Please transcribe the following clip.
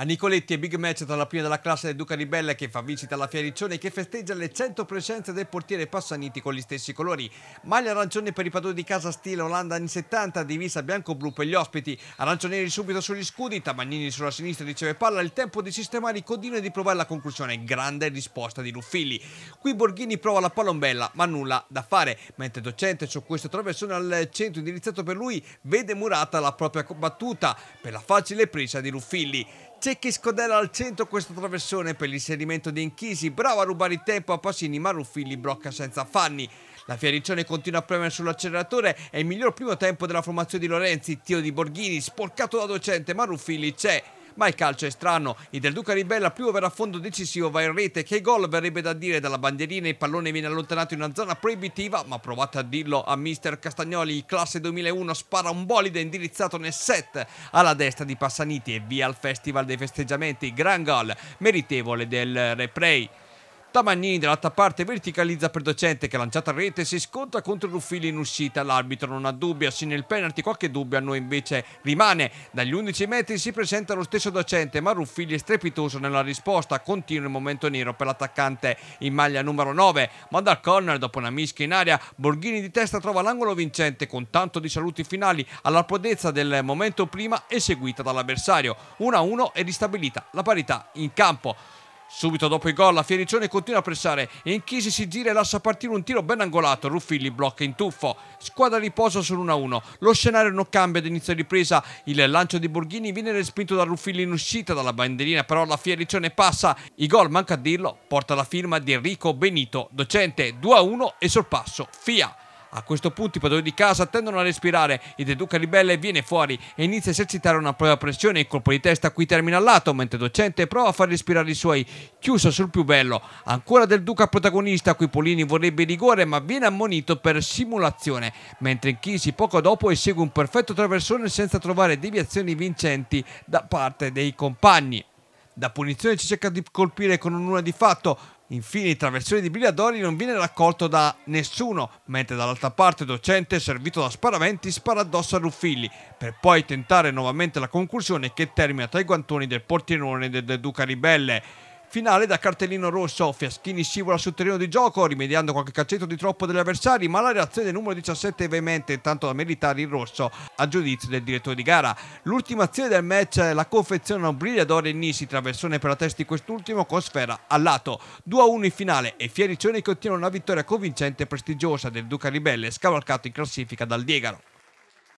A Nicoletti è big match tra la prima della classe del Duca di che fa visita alla Fioriccione che festeggia le 100 presenze del portiere Passaniti con gli stessi colori. Maglia arancione per i padroni di casa stile Olanda anni 70, divisa bianco-blu per gli ospiti. Arancionieri subito sugli scudi, Tamagnini sulla sinistra riceve palla, il tempo di sistemare i codini e di provare la conclusione. Grande risposta di Ruffilli. Qui Borghini prova la palombella ma nulla da fare, mentre Docente su questo traversone al centro indirizzato per lui vede murata la propria battuta per la facile presa di Ruffilli. Cecchi scodella al centro questo traversone per l'inserimento di Inchisi, brava a rubare il tempo a Passini ma Ruffilli blocca senza affanni. La Fiericione continua a premere sull'acceleratore, è il miglior primo tempo della formazione di Lorenzi, tiro di Borghini, sporcato da docente ma Ruffilli c'è ma il calcio è strano Il del Duca ribella più verrà a fondo decisivo va in rete che gol verrebbe da dire dalla bandierina il pallone viene allontanato in una zona proibitiva ma provate a dirlo a mister Castagnoli classe 2001 spara un bolide indirizzato nel set alla destra di Passaniti e via al festival dei festeggiamenti gran gol meritevole del replay Tamagnini dall'altra parte verticalizza per Docente che lanciata a rete si scontra contro Ruffilli in uscita. L'arbitro non ha dubbi, se nel penalty qualche dubbio a noi invece rimane. Dagli 11 metri si presenta lo stesso Docente ma Ruffilli è strepitoso nella risposta. Continua il momento nero per l'attaccante in maglia numero 9 ma dal corner dopo una mischia in aria Borghini di testa trova l'angolo vincente con tanto di saluti finali alla prodezza del momento prima eseguita dall'avversario. 1-1 è ristabilita la parità in campo. Subito dopo il gol la Fiericione continua a pressare e in Inchisi si gira e lascia partire un tiro ben angolato, Ruffilli blocca in tuffo, squadra riposa sull'1-1, lo scenario non cambia ad inizio ripresa, il lancio di Borghini viene respinto da Ruffilli in uscita dalla bandierina però la Fiericione passa, il gol manca a dirlo, porta la firma di Enrico Benito, docente 2-1 e sorpasso, Fia. A questo punto i padroni di casa tendono a respirare e De Duca ribelle viene fuori e inizia a esercitare una propria pressione e colpo di testa qui termina al lato mentre Docente prova a far respirare i suoi, chiuso sul più bello. Ancora Del Duca protagonista, qui Polini vorrebbe rigore ma viene ammonito per simulazione, mentre Inchisi poco dopo esegue un perfetto traversone senza trovare deviazioni vincenti da parte dei compagni. Da punizione ci cerca di colpire con un un'una di fatto, Infine, in traversone di Brigliadori non viene raccolto da nessuno, mentre dall'altra parte Docente, servito da sparaventi, spara addosso a Ruffilli, per poi tentare nuovamente la conclusione che termina tra i guantoni del portierone del Duca Ribelle. Finale da cartellino rosso, Fiaschini scivola sul terreno di gioco, rimediando qualche calcetto di troppo degli avversari, ma la reazione del numero 17 è veemente, intanto da meritare il rosso, a giudizio del direttore di gara. L'ultima azione del match la confeziona un e Nisi, traversone per la testa di quest'ultimo con sfera al lato. 2-1 in finale e Fiericioni che ottiene una vittoria convincente e prestigiosa del Duca Ribelle, scavalcato in classifica dal Diegano.